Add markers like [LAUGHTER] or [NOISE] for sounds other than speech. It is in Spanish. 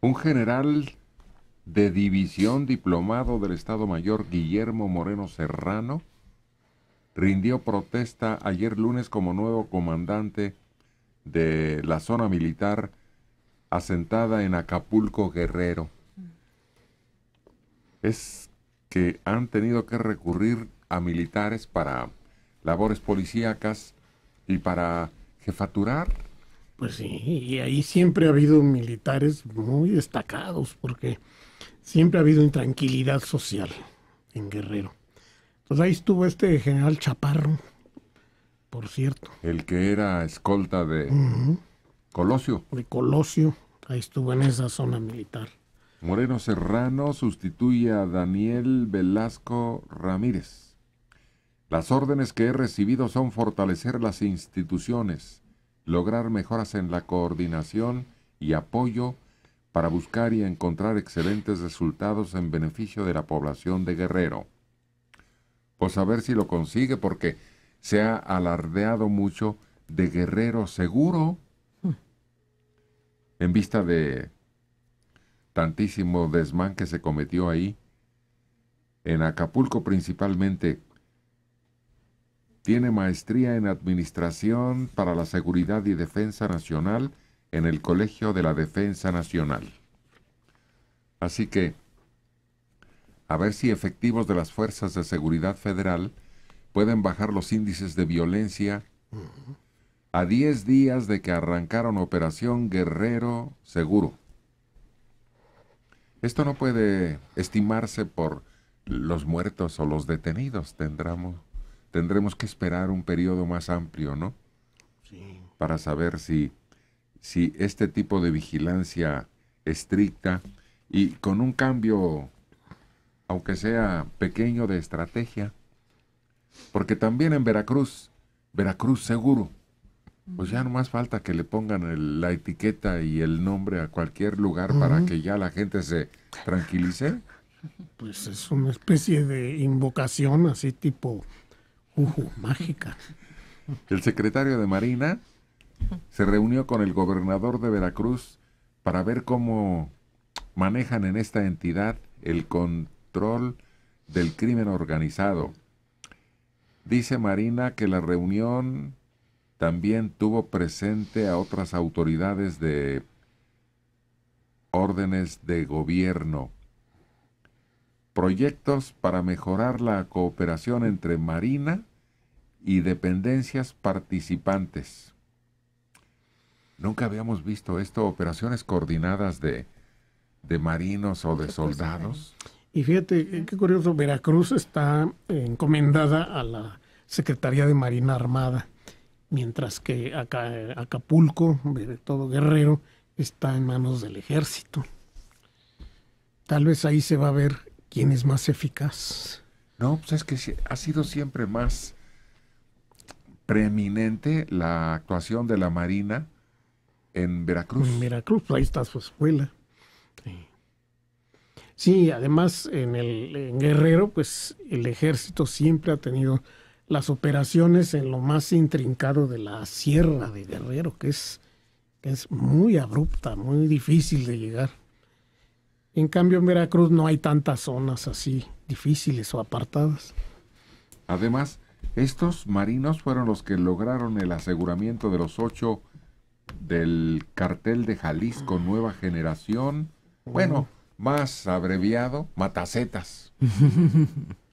Un general de división diplomado del Estado Mayor Guillermo Moreno Serrano rindió protesta ayer lunes como nuevo comandante de la zona militar asentada en Acapulco Guerrero. Es que han tenido que recurrir a militares para labores policíacas y para jefaturar pues sí, y ahí siempre ha habido militares muy destacados, porque siempre ha habido intranquilidad social en Guerrero. Entonces pues ahí estuvo este general Chaparro, por cierto. El que era escolta de Colosio. De Colosio, ahí estuvo en esa zona militar. Moreno Serrano sustituye a Daniel Velasco Ramírez. Las órdenes que he recibido son fortalecer las instituciones, lograr mejoras en la coordinación y apoyo para buscar y encontrar excelentes resultados en beneficio de la población de Guerrero. Pues a ver si lo consigue porque se ha alardeado mucho de Guerrero seguro hmm. en vista de tantísimo desmán que se cometió ahí, en Acapulco principalmente, tiene maestría en Administración para la Seguridad y Defensa Nacional en el Colegio de la Defensa Nacional. Así que, a ver si efectivos de las Fuerzas de Seguridad Federal pueden bajar los índices de violencia. A 10 días de que arrancaron Operación Guerrero Seguro. Esto no puede estimarse por los muertos o los detenidos. Tendremos, tendremos que esperar un periodo más amplio, ¿no? Sí. Para saber si, si este tipo de vigilancia estricta y con un cambio, aunque sea pequeño, de estrategia, porque también en Veracruz, Veracruz seguro, pues ya no más falta que le pongan la etiqueta y el nombre a cualquier lugar para que ya la gente se tranquilice. Pues es una especie de invocación así tipo Uh, mágica. El secretario de Marina se reunió con el gobernador de Veracruz para ver cómo manejan en esta entidad el control del crimen organizado. Dice Marina que la reunión también tuvo presente a otras autoridades de órdenes de gobierno proyectos para mejorar la cooperación entre Marina y dependencias participantes. Nunca habíamos visto esto, operaciones coordinadas de, marinos o de soldados. ¿eh? Y fíjate, eh, qué curioso, Veracruz está eh, encomendada a la Secretaría de Marina Armada, mientras que Acapulco, Acapulco, todo Guerrero, está en manos del ejército. Tal vez ahí se va a ver quién es más eficaz. No, pues es que ha sido siempre más preeminente la actuación de la Marina en Veracruz. En Veracruz, pues ahí está su escuela. Sí, además en el Guerrero, pues el ejército siempre ha tenido las operaciones en lo más intrincado de la sierra de Guerrero, que es, que es muy abrupta, muy difícil de llegar. En cambio, en Veracruz no hay tantas zonas así difíciles o apartadas. Además, estos marinos fueron los que lograron el aseguramiento de los ocho del cartel de Jalisco Nueva Generación, bueno, más abreviado, Matacetas. [LAUGHS]